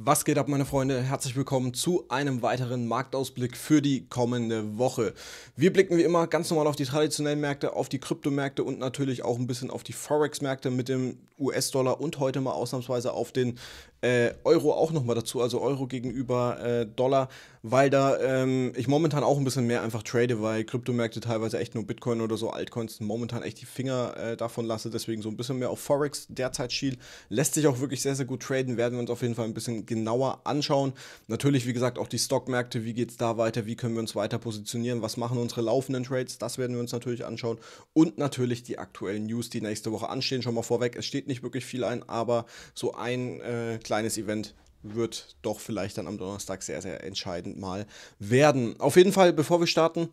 Was geht ab, meine Freunde? Herzlich willkommen zu einem weiteren Marktausblick für die kommende Woche. Wir blicken wie immer ganz normal auf die traditionellen Märkte, auf die Kryptomärkte und natürlich auch ein bisschen auf die Forex-Märkte mit dem US-Dollar und heute mal ausnahmsweise auf den äh, Euro auch nochmal dazu, also Euro gegenüber äh, Dollar, weil da ähm, ich momentan auch ein bisschen mehr einfach trade, weil Kryptomärkte teilweise echt nur Bitcoin oder so Altcoins momentan echt die Finger äh, davon lasse, deswegen so ein bisschen mehr auf Forex derzeit schiel. Lässt sich auch wirklich sehr, sehr gut traden, werden wir uns auf jeden Fall ein bisschen genauer anschauen. Natürlich, wie gesagt, auch die Stockmärkte, wie geht es da weiter, wie können wir uns weiter positionieren, was machen unsere laufenden Trades, das werden wir uns natürlich anschauen und natürlich die aktuellen News, die nächste Woche anstehen, schon mal vorweg. Es steht nicht wirklich viel ein, aber so ein äh, kleines Event wird doch vielleicht dann am Donnerstag sehr, sehr entscheidend mal werden. Auf jeden Fall, bevor wir starten,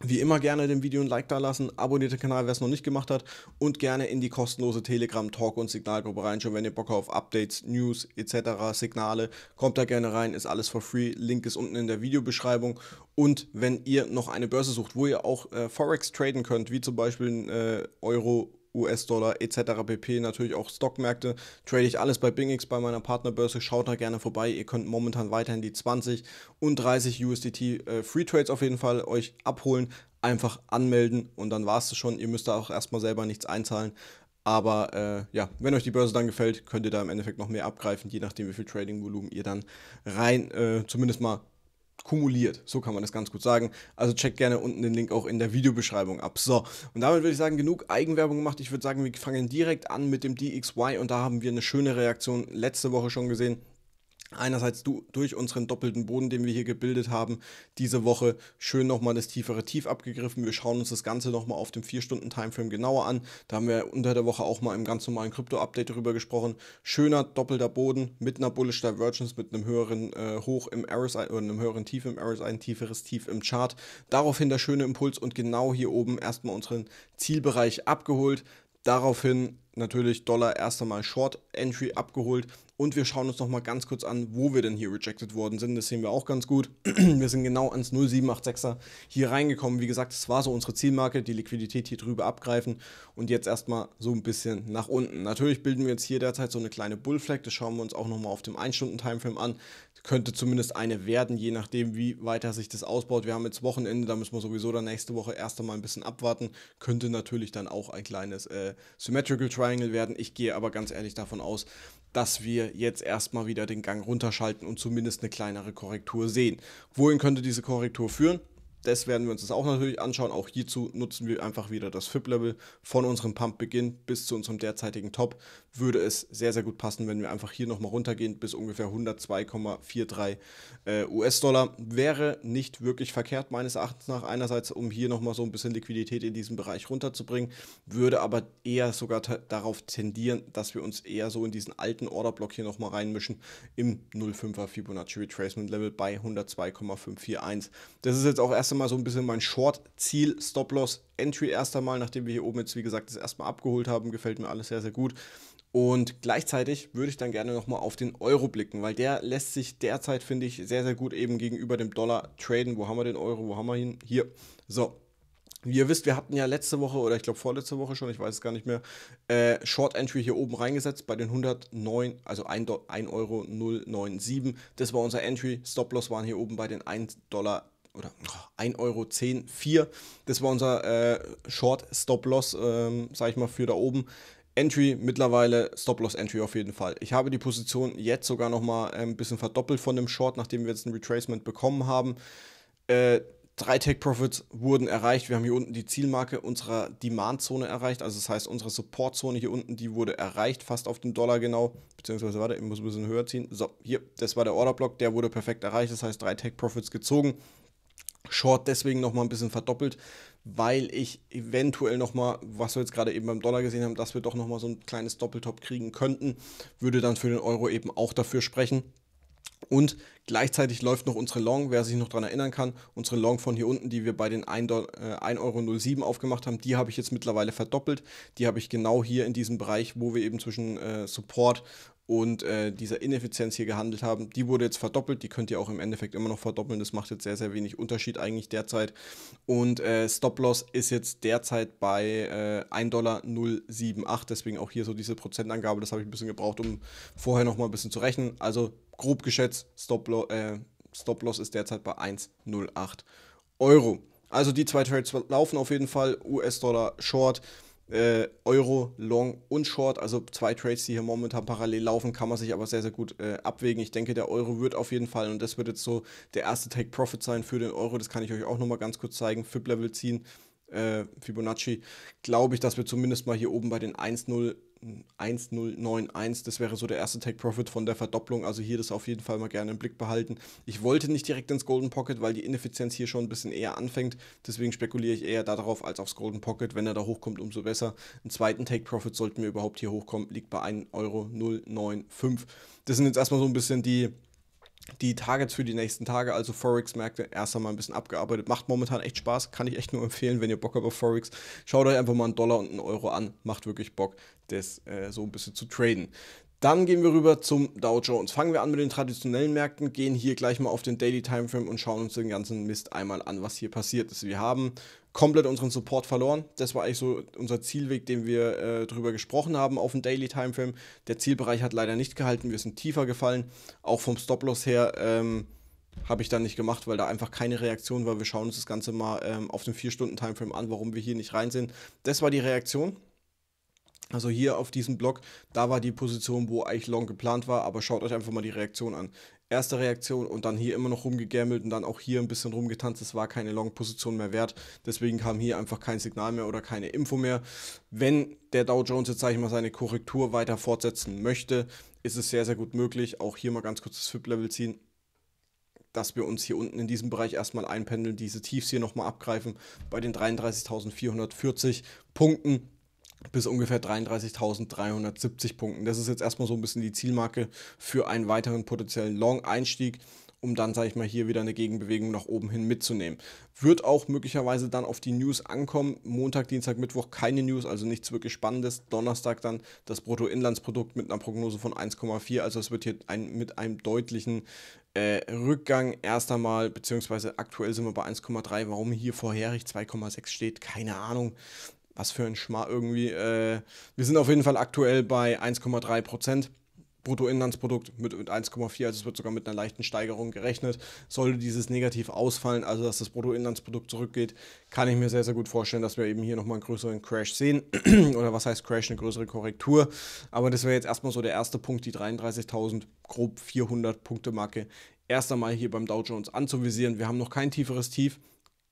wie immer gerne dem Video ein Like da lassen, abonniert den Kanal, wer es noch nicht gemacht hat und gerne in die kostenlose Telegram Talk und Signalgruppe reinschauen, wenn ihr Bock auf Updates, News etc., Signale, kommt da gerne rein, ist alles for free, Link ist unten in der Videobeschreibung und wenn ihr noch eine Börse sucht, wo ihr auch äh, Forex traden könnt, wie zum Beispiel äh, Euro US-Dollar etc. pp. Natürlich auch Stockmärkte. Trade ich alles bei BingX bei meiner Partnerbörse. Schaut da gerne vorbei. Ihr könnt momentan weiterhin die 20 und 30 USDT äh, Free Trades auf jeden Fall euch abholen. Einfach anmelden und dann war es das schon. Ihr müsst da auch erstmal selber nichts einzahlen. Aber äh, ja, wenn euch die Börse dann gefällt, könnt ihr da im Endeffekt noch mehr abgreifen, je nachdem, wie viel Trading-Volumen ihr dann rein äh, zumindest mal kumuliert. So kann man das ganz gut sagen. Also checkt gerne unten den Link auch in der Videobeschreibung ab. So, und damit würde ich sagen, genug Eigenwerbung gemacht. Ich würde sagen, wir fangen direkt an mit dem DXY und da haben wir eine schöne Reaktion letzte Woche schon gesehen einerseits du, durch unseren doppelten Boden, den wir hier gebildet haben, diese Woche schön nochmal das tiefere Tief abgegriffen. Wir schauen uns das Ganze nochmal auf dem 4-Stunden-Timeframe genauer an. Da haben wir unter der Woche auch mal im ganz normalen Krypto-Update darüber gesprochen. Schöner doppelter Boden mit einer Bullish Divergence, mit einem höheren äh, Hoch im RSI oder einem höheren Tief im RSI, ein tieferes Tief im Chart. Daraufhin der schöne Impuls und genau hier oben erstmal unseren Zielbereich abgeholt. Daraufhin natürlich Dollar erst einmal Short Entry abgeholt und wir schauen uns nochmal ganz kurz an, wo wir denn hier rejected worden sind. Das sehen wir auch ganz gut. wir sind genau ans 0786er hier reingekommen. Wie gesagt, das war so unsere Zielmarke, die Liquidität hier drüber abgreifen und jetzt erstmal so ein bisschen nach unten. Natürlich bilden wir jetzt hier derzeit so eine kleine Bullflag. Das schauen wir uns auch nochmal auf dem 1-Stunden-Timeframe an könnte zumindest eine werden, je nachdem, wie weiter sich das ausbaut. Wir haben jetzt Wochenende, da müssen wir sowieso dann nächste Woche erst einmal ein bisschen abwarten. Könnte natürlich dann auch ein kleines äh, Symmetrical Triangle werden. Ich gehe aber ganz ehrlich davon aus, dass wir jetzt erstmal wieder den Gang runterschalten und zumindest eine kleinere Korrektur sehen. Wohin könnte diese Korrektur führen? das werden wir uns das auch natürlich anschauen. Auch hierzu nutzen wir einfach wieder das FIP-Level von unserem Pump-Beginn bis zu unserem derzeitigen Top. Würde es sehr, sehr gut passen, wenn wir einfach hier nochmal runtergehen bis ungefähr 102,43 äh, US-Dollar. Wäre nicht wirklich verkehrt, meines Erachtens nach. Einerseits, um hier nochmal so ein bisschen Liquidität in diesem Bereich runterzubringen, würde aber eher sogar darauf tendieren, dass wir uns eher so in diesen alten Order-Block hier nochmal reinmischen im 05er Fibonacci Retracement Level bei 102,541. Das ist jetzt auch erst mal so ein bisschen mein Short-Ziel, Stop-Loss, Entry erst einmal, nachdem wir hier oben jetzt, wie gesagt, das erstmal abgeholt haben, gefällt mir alles sehr, sehr gut. Und gleichzeitig würde ich dann gerne nochmal auf den Euro blicken, weil der lässt sich derzeit, finde ich, sehr, sehr gut eben gegenüber dem Dollar traden. Wo haben wir den Euro? Wo haben wir ihn? Hier. So, wie ihr wisst, wir hatten ja letzte Woche oder ich glaube vorletzte Woche schon, ich weiß es gar nicht mehr, äh, Short Entry hier oben reingesetzt bei den 109, also 1,097 Euro. Das war unser Entry. Stop Loss waren hier oben bei den 1,10 Dollar oder oh, 1,10 Euro, Das war unser äh, Short Stop Loss, ähm, sag ich mal, für da oben. Entry mittlerweile, Stop Loss Entry auf jeden Fall. Ich habe die Position jetzt sogar nochmal ein ähm, bisschen verdoppelt von dem Short, nachdem wir jetzt ein Retracement bekommen haben. Äh, drei Take Profits wurden erreicht. Wir haben hier unten die Zielmarke unserer Demand-Zone erreicht. Also das heißt, unsere Support-Zone hier unten, die wurde erreicht, fast auf den Dollar genau. Beziehungsweise, warte, ich muss ein bisschen höher ziehen. So, hier, das war der Order-Block, der wurde perfekt erreicht. Das heißt, drei Take Profits gezogen. Short deswegen nochmal ein bisschen verdoppelt, weil ich eventuell nochmal, was wir jetzt gerade eben beim Dollar gesehen haben, dass wir doch nochmal so ein kleines Doppeltop kriegen könnten, würde dann für den Euro eben auch dafür sprechen. Und gleichzeitig läuft noch unsere Long, wer sich noch daran erinnern kann, unsere Long von hier unten, die wir bei den 1,07 äh, Euro aufgemacht haben, die habe ich jetzt mittlerweile verdoppelt. Die habe ich genau hier in diesem Bereich, wo wir eben zwischen äh, Support und äh, dieser Ineffizienz hier gehandelt haben. Die wurde jetzt verdoppelt, die könnt ihr auch im Endeffekt immer noch verdoppeln. Das macht jetzt sehr, sehr wenig Unterschied eigentlich derzeit. Und äh, Stop-Loss ist jetzt derzeit bei äh, 1,078 Dollar, deswegen auch hier so diese Prozentangabe. Das habe ich ein bisschen gebraucht, um vorher nochmal ein bisschen zu rechnen. Also grob geschätzt, äh, Stop-Loss äh, Stop ist derzeit bei 1,08 Euro. Also die zwei Trades laufen auf jeden Fall. US-Dollar Short äh, Euro, Long und Short, also zwei Trades, die hier momentan parallel laufen, kann man sich aber sehr, sehr gut äh, abwägen. Ich denke, der Euro wird auf jeden Fall, und das wird jetzt so der erste Take-Profit sein für den Euro, das kann ich euch auch nochmal ganz kurz zeigen, fip level ziehen. Äh, Fibonacci, glaube ich, dass wir zumindest mal hier oben bei den 1,0 1091. Das wäre so der erste Take Profit von der Verdopplung. Also hier das auf jeden Fall mal gerne im Blick behalten. Ich wollte nicht direkt ins Golden Pocket, weil die Ineffizienz hier schon ein bisschen eher anfängt. Deswegen spekuliere ich eher darauf als aufs Golden Pocket. Wenn er da hochkommt, umso besser. Einen zweiten Take Profit sollten wir überhaupt hier hochkommen. Liegt bei 1,095 Euro. Das sind jetzt erstmal so ein bisschen die die Targets für die nächsten Tage, also Forex-Märkte, erst einmal ein bisschen abgearbeitet. Macht momentan echt Spaß, kann ich echt nur empfehlen, wenn ihr Bock habt auf Forex. Schaut euch einfach mal einen Dollar und einen Euro an, macht wirklich Bock das äh, so ein bisschen zu traden. Dann gehen wir rüber zum Dow Jones. Fangen wir an mit den traditionellen Märkten, gehen hier gleich mal auf den Daily Timeframe und schauen uns den ganzen Mist einmal an, was hier passiert ist. Wir haben komplett unseren Support verloren. Das war eigentlich so unser Zielweg, den wir äh, drüber gesprochen haben auf dem Daily Timeframe. Der Zielbereich hat leider nicht gehalten, wir sind tiefer gefallen. Auch vom Stop-Loss her ähm, habe ich dann nicht gemacht, weil da einfach keine Reaktion war. Wir schauen uns das Ganze mal ähm, auf dem 4-Stunden-Timeframe an, warum wir hier nicht rein sind. Das war die Reaktion also hier auf diesem Block, da war die Position, wo eigentlich Long geplant war, aber schaut euch einfach mal die Reaktion an. Erste Reaktion und dann hier immer noch rumgegammelt und dann auch hier ein bisschen rumgetanzt. das war keine Long-Position mehr wert. Deswegen kam hier einfach kein Signal mehr oder keine Info mehr. Wenn der Dow Jones jetzt, sage ich mal, seine Korrektur weiter fortsetzen möchte, ist es sehr, sehr gut möglich. Auch hier mal ganz kurz das FIP-Level ziehen dass wir uns hier unten in diesem Bereich erstmal einpendeln, diese Tiefs hier nochmal abgreifen bei den 33.440 Punkten bis ungefähr 33.370 Punkten. Das ist jetzt erstmal so ein bisschen die Zielmarke für einen weiteren potenziellen Long-Einstieg, um dann, sage ich mal, hier wieder eine Gegenbewegung nach oben hin mitzunehmen. Wird auch möglicherweise dann auf die News ankommen. Montag, Dienstag, Mittwoch keine News, also nichts wirklich Spannendes. Donnerstag dann das Bruttoinlandsprodukt mit einer Prognose von 1,4. Also es wird hier ein, mit einem deutlichen äh, Rückgang erst einmal, beziehungsweise aktuell sind wir bei 1,3. Warum hier vorherig 2,6 steht, keine Ahnung was für ein Schmarr irgendwie. Äh, wir sind auf jeden Fall aktuell bei 1,3 Prozent. Bruttoinlandsprodukt mit 1,4, also es wird sogar mit einer leichten Steigerung gerechnet. Sollte dieses negativ ausfallen, also dass das Bruttoinlandsprodukt zurückgeht, kann ich mir sehr, sehr gut vorstellen, dass wir eben hier nochmal einen größeren Crash sehen. Oder was heißt Crash, eine größere Korrektur. Aber das wäre jetzt erstmal so der erste Punkt, die 33.000, grob 400 Punkte Marke, erst einmal hier beim Dow Jones anzuvisieren. Wir haben noch kein tieferes Tief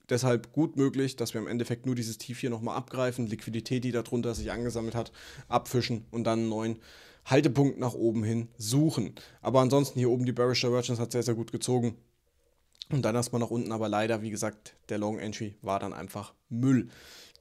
deshalb gut möglich, dass wir im Endeffekt nur dieses Tief hier nochmal abgreifen, Liquidität, die darunter sich angesammelt hat, abfischen und dann einen neuen Haltepunkt nach oben hin suchen. Aber ansonsten hier oben die Bearish Divergence hat sehr, sehr gut gezogen. Und dann erstmal nach unten, aber leider, wie gesagt, der Long Entry war dann einfach Müll.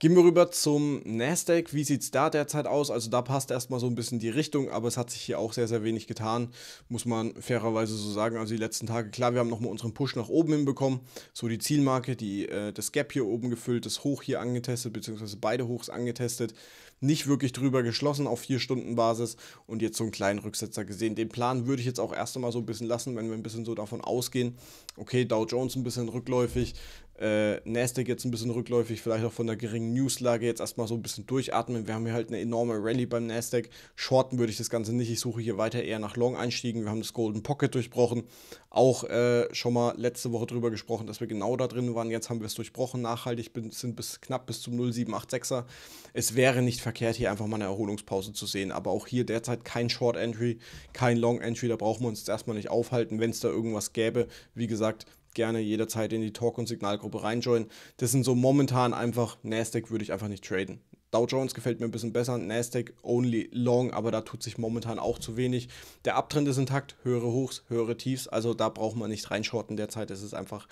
Gehen wir rüber zum Nasdaq. Wie sieht es da derzeit aus? Also da passt erstmal so ein bisschen die Richtung, aber es hat sich hier auch sehr, sehr wenig getan, muss man fairerweise so sagen. Also die letzten Tage, klar, wir haben nochmal unseren Push nach oben hinbekommen. So die Zielmarke, die, äh, das Gap hier oben gefüllt, das Hoch hier angetestet, beziehungsweise beide Hochs angetestet. Nicht wirklich drüber geschlossen auf 4-Stunden-Basis und jetzt so einen kleinen Rücksetzer gesehen. Den Plan würde ich jetzt auch erst einmal so ein bisschen lassen, wenn wir ein bisschen so davon ausgehen, okay, Dow Jones ein bisschen rückläufig, äh, Nasdaq jetzt ein bisschen rückläufig, vielleicht auch von der geringen Newslage jetzt erstmal so ein bisschen durchatmen. Wir haben hier halt eine enorme Rallye beim Nasdaq. Shorten würde ich das Ganze nicht. Ich suche hier weiter eher nach Long-Einstiegen. Wir haben das Golden Pocket durchbrochen. Auch äh, schon mal letzte Woche drüber gesprochen, dass wir genau da drin waren. Jetzt haben wir es durchbrochen. Nachhaltig bin, sind bis knapp bis zum 0786er. Es wäre nicht verkehrt, hier einfach mal eine Erholungspause zu sehen. Aber auch hier derzeit kein Short-Entry, kein Long-Entry. Da brauchen wir uns jetzt erstmal nicht aufhalten. Wenn es da irgendwas gäbe, wie gesagt, gerne jederzeit in die Talk- und Signalgruppe reinjoinen. Das sind so momentan einfach, Nasdaq würde ich einfach nicht traden. Dow Jones gefällt mir ein bisschen besser, Nasdaq only long, aber da tut sich momentan auch zu wenig. Der Abtrend ist intakt, höhere Hochs, höhere Tiefs, also da braucht man nicht reinschorten derzeit. Es ist einfach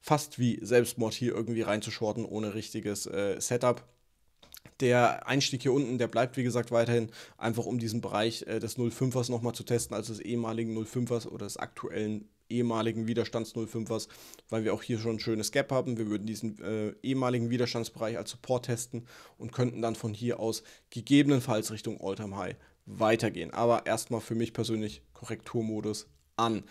fast wie Selbstmord hier irgendwie reinzuschorten ohne richtiges äh, Setup. Der Einstieg hier unten, der bleibt wie gesagt weiterhin einfach um diesen Bereich äh, des 05ers nochmal zu testen, also des ehemaligen 05ers oder des aktuellen ehemaligen Widerstands 05ers, weil wir auch hier schon ein schönes Gap haben. Wir würden diesen äh, ehemaligen Widerstandsbereich als Support testen und könnten dann von hier aus gegebenenfalls Richtung All-Time High weitergehen. Aber erstmal für mich persönlich Korrekturmodus an.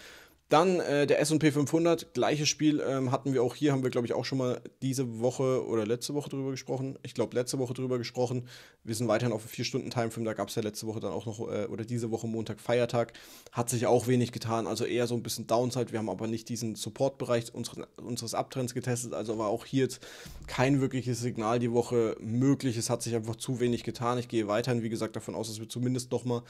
Dann äh, der SP 500, gleiches Spiel ähm, hatten wir auch hier, haben wir glaube ich auch schon mal diese Woche oder letzte Woche drüber gesprochen. Ich glaube, letzte Woche drüber gesprochen. Wir sind weiterhin auf 4-Stunden-Timeframe, da gab es ja letzte Woche dann auch noch, äh, oder diese Woche Montag Feiertag. Hat sich auch wenig getan, also eher so ein bisschen Downside. Wir haben aber nicht diesen Support-Bereich unseres, unseres Abtrends getestet, also war auch hier jetzt kein wirkliches Signal die Woche möglich. Es hat sich einfach zu wenig getan. Ich gehe weiterhin, wie gesagt, davon aus, dass wir zumindest nochmal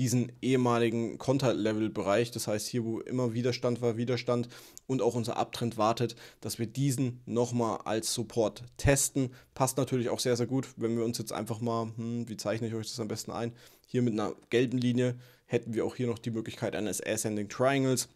diesen ehemaligen Konterlevel-Bereich, das heißt hier, wo immer Widerstand war, Widerstand und auch unser Abtrend wartet, dass wir diesen nochmal als Support testen. Passt natürlich auch sehr, sehr gut, wenn wir uns jetzt einfach mal, hm, wie zeichne ich euch das am besten ein, hier mit einer gelben Linie hätten wir auch hier noch die Möglichkeit eines Ascending Triangles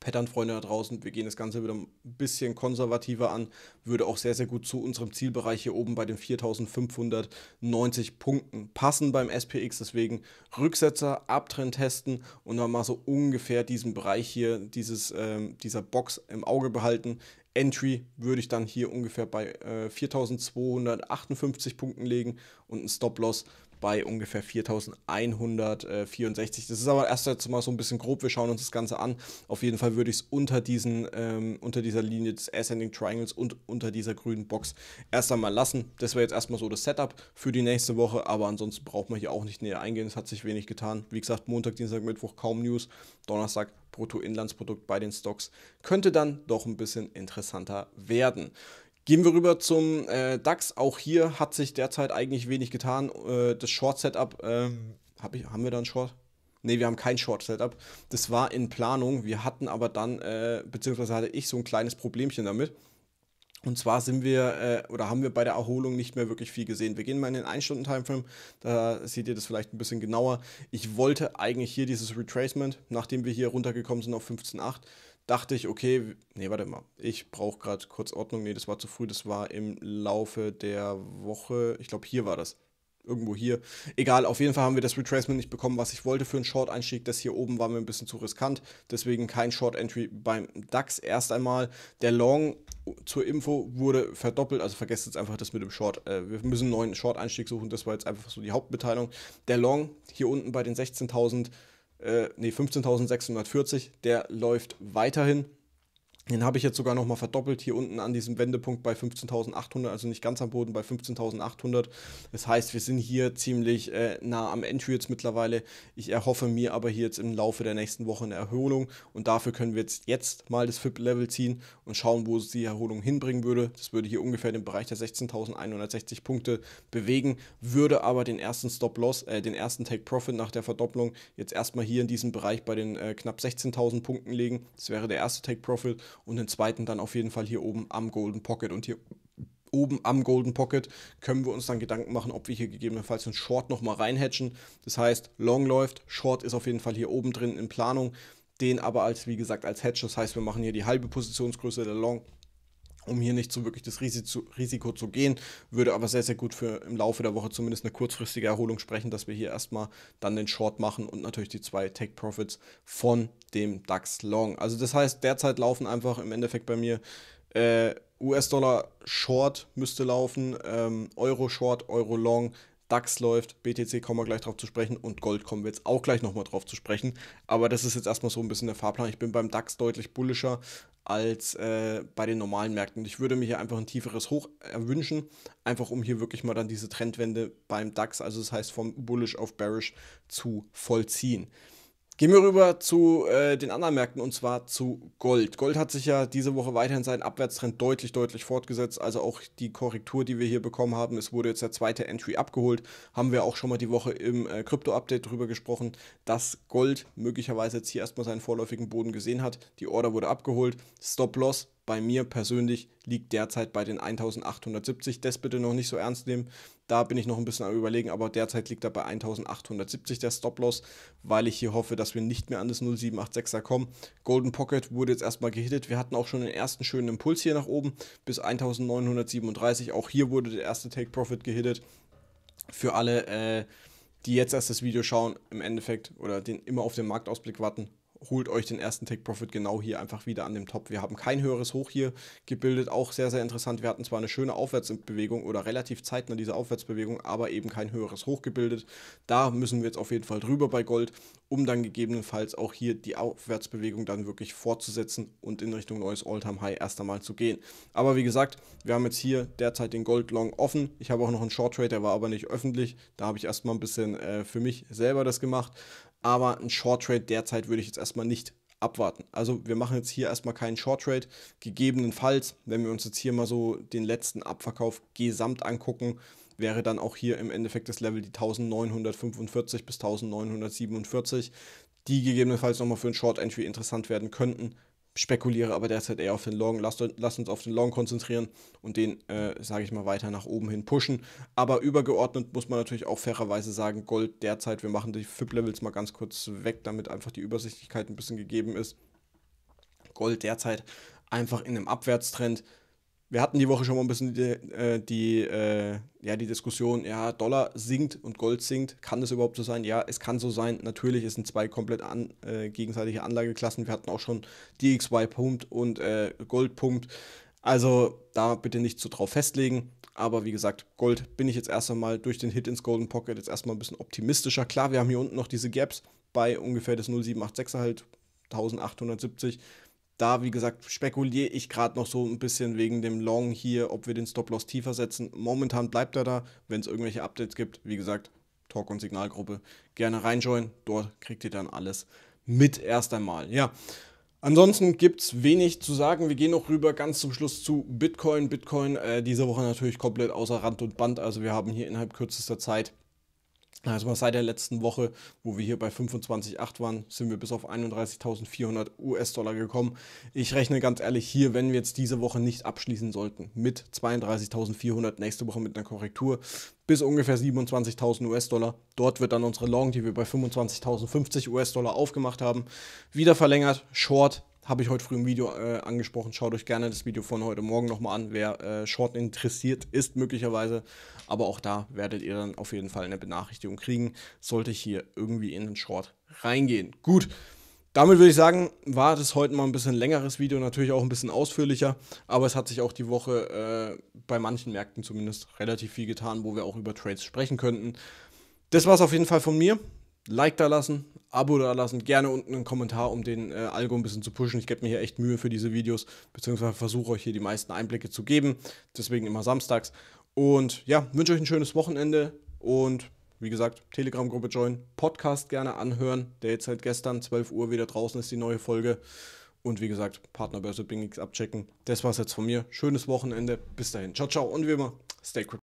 Pattern-Freunde da draußen, wir gehen das Ganze wieder ein bisschen konservativer an, würde auch sehr, sehr gut zu unserem Zielbereich hier oben bei den 4590 Punkten passen beim SPX. Deswegen Rücksetzer, Abtrend testen und dann mal so ungefähr diesen Bereich hier, dieses, äh, dieser Box im Auge behalten. Entry würde ich dann hier ungefähr bei äh, 4258 Punkten legen und ein Stop-Loss bei ungefähr 4164. Das ist aber erst jetzt mal so ein bisschen grob. Wir schauen uns das Ganze an. Auf jeden Fall würde ich es unter, diesen, ähm, unter dieser Linie des Ascending Triangles und unter dieser grünen Box erst einmal lassen. Das wäre jetzt erstmal so das Setup für die nächste Woche, aber ansonsten braucht man hier auch nicht näher eingehen. Es hat sich wenig getan. Wie gesagt, Montag, Dienstag, Mittwoch kaum News. Donnerstag Bruttoinlandsprodukt bei den Stocks könnte dann doch ein bisschen interessanter werden. Gehen wir rüber zum äh, DAX. Auch hier hat sich derzeit eigentlich wenig getan. Äh, das Short-Setup, äh, hab haben wir da ein Short? Ne, wir haben kein Short-Setup. Das war in Planung. Wir hatten aber dann, äh, beziehungsweise hatte ich so ein kleines Problemchen damit. Und zwar sind wir äh, oder haben wir bei der Erholung nicht mehr wirklich viel gesehen. Wir gehen mal in den 1-Stunden-Timeframe, da seht ihr das vielleicht ein bisschen genauer. Ich wollte eigentlich hier dieses Retracement, nachdem wir hier runtergekommen sind auf 15,8, dachte ich, okay, nee, warte mal, ich brauche gerade kurz Ordnung. Nee, das war zu früh, das war im Laufe der Woche, ich glaube, hier war das. Irgendwo hier. Egal, auf jeden Fall haben wir das Retracement nicht bekommen, was ich wollte für einen Short-Einstieg. Das hier oben war mir ein bisschen zu riskant. Deswegen kein Short-Entry beim DAX erst einmal. Der Long zur Info wurde verdoppelt. Also vergesst jetzt einfach das mit dem Short. Äh, wir müssen einen neuen Short-Einstieg suchen. Das war jetzt einfach so die Hauptbeteiligung. Der Long hier unten bei den 16.000 äh, nee, 15.640, der läuft weiterhin. Den habe ich jetzt sogar nochmal verdoppelt hier unten an diesem Wendepunkt bei 15.800, also nicht ganz am Boden bei 15.800. Das heißt, wir sind hier ziemlich äh, nah am Entry jetzt mittlerweile. Ich erhoffe mir aber hier jetzt im Laufe der nächsten Woche eine Erholung und dafür können wir jetzt, jetzt mal das FIP-Level ziehen und schauen, wo es die Erholung hinbringen würde. Das würde hier ungefähr den Bereich der 16.160 Punkte bewegen, würde aber den ersten Stop-Loss, äh, den ersten Take-Profit nach der Verdopplung jetzt erstmal hier in diesem Bereich bei den äh, knapp 16.000 Punkten legen. Das wäre der erste Take-Profit und den zweiten dann auf jeden Fall hier oben am Golden Pocket. Und hier oben am Golden Pocket können wir uns dann Gedanken machen, ob wir hier gegebenenfalls einen Short nochmal reinhatchen. Das heißt, Long läuft, Short ist auf jeden Fall hier oben drin in Planung. Den aber als, wie gesagt, als Hedge. Das heißt, wir machen hier die halbe Positionsgröße der Long um hier nicht so wirklich das Risiko zu gehen. Würde aber sehr, sehr gut für im Laufe der Woche zumindest eine kurzfristige Erholung sprechen, dass wir hier erstmal dann den Short machen und natürlich die zwei Take Profits von dem DAX Long. Also das heißt, derzeit laufen einfach im Endeffekt bei mir äh, US-Dollar Short müsste laufen, ähm, Euro Short, Euro Long, DAX läuft, BTC kommen wir gleich drauf zu sprechen und Gold kommen wir jetzt auch gleich nochmal drauf zu sprechen. Aber das ist jetzt erstmal so ein bisschen der Fahrplan. Ich bin beim DAX deutlich bullischer, als äh, bei den normalen Märkten. Ich würde mir hier einfach ein tieferes Hoch erwünschen, einfach um hier wirklich mal dann diese Trendwende beim DAX, also das heißt vom Bullish auf Bearish, zu vollziehen. Gehen wir rüber zu äh, den anderen Märkten und zwar zu Gold. Gold hat sich ja diese Woche weiterhin seinen Abwärtstrend deutlich, deutlich fortgesetzt. Also auch die Korrektur, die wir hier bekommen haben. Es wurde jetzt der zweite Entry abgeholt. Haben wir auch schon mal die Woche im äh, Krypto-Update äh, drüber gesprochen, dass Gold möglicherweise jetzt hier erstmal seinen vorläufigen Boden gesehen hat. Die Order wurde abgeholt. Stop-Loss bei mir persönlich liegt derzeit bei den 1870. Das bitte noch nicht so ernst nehmen. Da bin ich noch ein bisschen am Überlegen, aber derzeit liegt er bei 1870 der Stop-Loss, weil ich hier hoffe, dass wir nicht mehr an das 0786er kommen. Golden Pocket wurde jetzt erstmal gehittet. Wir hatten auch schon den ersten schönen Impuls hier nach oben bis 1937. Auch hier wurde der erste Take-Profit gehittet. Für alle, äh, die jetzt erst das Video schauen, im Endeffekt oder den immer auf den Marktausblick warten, holt euch den ersten Take Profit genau hier einfach wieder an dem Top. Wir haben kein höheres Hoch hier gebildet, auch sehr, sehr interessant. Wir hatten zwar eine schöne Aufwärtsbewegung oder relativ zeitnah diese Aufwärtsbewegung, aber eben kein höheres Hoch gebildet. Da müssen wir jetzt auf jeden Fall drüber bei Gold, um dann gegebenenfalls auch hier die Aufwärtsbewegung dann wirklich fortzusetzen und in Richtung neues all time high erst einmal zu gehen. Aber wie gesagt, wir haben jetzt hier derzeit den Gold-Long offen. Ich habe auch noch einen Short-Trade, der war aber nicht öffentlich. Da habe ich erstmal ein bisschen äh, für mich selber das gemacht aber ein Short Trade derzeit würde ich jetzt erstmal nicht abwarten. Also wir machen jetzt hier erstmal keinen Short Trade. Gegebenenfalls, wenn wir uns jetzt hier mal so den letzten Abverkauf gesamt angucken, wäre dann auch hier im Endeffekt das Level die 1945 bis 1947, die gegebenenfalls nochmal für ein Short Entry interessant werden könnten spekuliere aber derzeit eher auf den Long. Lasst, lasst uns auf den Long konzentrieren und den, äh, sage ich mal, weiter nach oben hin pushen. Aber übergeordnet muss man natürlich auch fairerweise sagen, Gold derzeit, wir machen die FIP-Levels mal ganz kurz weg, damit einfach die Übersichtlichkeit ein bisschen gegeben ist. Gold derzeit einfach in einem Abwärtstrend wir hatten die Woche schon mal ein bisschen die, äh, die, äh, ja, die Diskussion, ja, Dollar sinkt und Gold sinkt. Kann das überhaupt so sein? Ja, es kann so sein. Natürlich, es sind zwei komplett an, äh, gegenseitige Anlageklassen. Wir hatten auch schon DXY pumpt und äh, Gold pumpt. Also da bitte nicht zu so drauf festlegen. Aber wie gesagt, Gold bin ich jetzt erst einmal durch den Hit ins Golden Pocket jetzt erstmal ein bisschen optimistischer. Klar, wir haben hier unten noch diese Gaps bei ungefähr das 0786er halt 1870 da, wie gesagt, spekuliere ich gerade noch so ein bisschen wegen dem Long hier, ob wir den Stop-Loss tiefer setzen. Momentan bleibt er da. Wenn es irgendwelche Updates gibt, wie gesagt, Talk- und Signalgruppe gerne reinjoinen. Dort kriegt ihr dann alles mit erst einmal. Ja. Ansonsten gibt es wenig zu sagen. Wir gehen noch rüber ganz zum Schluss zu Bitcoin. Bitcoin äh, diese Woche natürlich komplett außer Rand und Band. Also wir haben hier innerhalb kürzester Zeit also seit der letzten Woche, wo wir hier bei 25,8 waren, sind wir bis auf 31.400 US-Dollar gekommen. Ich rechne ganz ehrlich hier, wenn wir jetzt diese Woche nicht abschließen sollten, mit 32.400, nächste Woche mit einer Korrektur, bis ungefähr 27.000 US-Dollar. Dort wird dann unsere Long, die wir bei 25.050 US-Dollar aufgemacht haben, wieder verlängert. Short habe ich heute früh im Video äh, angesprochen. Schaut euch gerne das Video von heute Morgen nochmal an, wer äh, Short interessiert ist möglicherweise. Aber auch da werdet ihr dann auf jeden Fall eine Benachrichtigung kriegen, sollte ich hier irgendwie in den Short reingehen. Gut, damit würde ich sagen, war das heute mal ein bisschen längeres Video, natürlich auch ein bisschen ausführlicher, aber es hat sich auch die Woche äh, bei manchen Märkten zumindest relativ viel getan, wo wir auch über Trades sprechen könnten. Das war es auf jeden Fall von mir. Like da lassen, Abo da lassen, gerne unten einen Kommentar, um den äh, Algo ein bisschen zu pushen. Ich gebe mir hier echt Mühe für diese Videos, beziehungsweise versuche euch hier die meisten Einblicke zu geben. Deswegen immer samstags. Und ja, wünsche euch ein schönes Wochenende und wie gesagt, Telegram-Gruppe join, Podcast gerne anhören, der jetzt seit gestern 12 Uhr wieder draußen ist, die neue Folge. Und wie gesagt, Partnerbörse BingX abchecken. Das war's jetzt von mir. Schönes Wochenende. Bis dahin. Ciao, ciao. Und wie immer, stay crypto.